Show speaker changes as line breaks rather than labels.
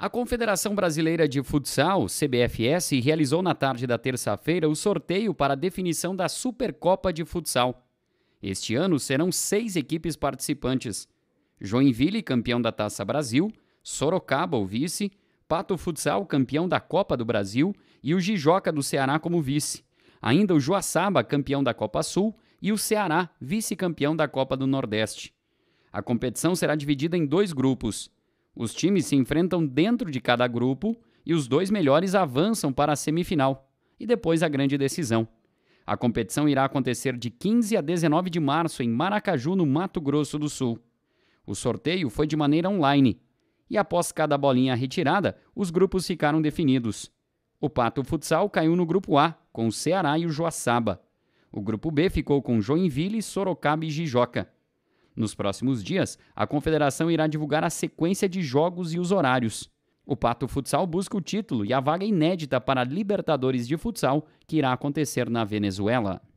A Confederação Brasileira de Futsal, CBFS, realizou na tarde da terça-feira o sorteio para a definição da Supercopa de Futsal. Este ano serão seis equipes participantes: Joinville, campeão da Taça Brasil, Sorocaba, o vice, Pato Futsal, campeão da Copa do Brasil, e o Jijoca do Ceará como vice. Ainda o Joaçaba, campeão da Copa Sul, e o Ceará, vice-campeão da Copa do Nordeste. A competição será dividida em dois grupos. Os times se enfrentam dentro de cada grupo e os dois melhores avançam para a semifinal e depois a grande decisão. A competição irá acontecer de 15 a 19 de março em Maracaju, no Mato Grosso do Sul. O sorteio foi de maneira online e após cada bolinha retirada, os grupos ficaram definidos. O Pato Futsal caiu no grupo A, com o Ceará e o Joaçaba. O grupo B ficou com Joinville, Sorocaba e Jijoca. Nos próximos dias, a confederação irá divulgar a sequência de jogos e os horários. O Pato Futsal busca o título e a vaga inédita para a Libertadores de Futsal, que irá acontecer na Venezuela.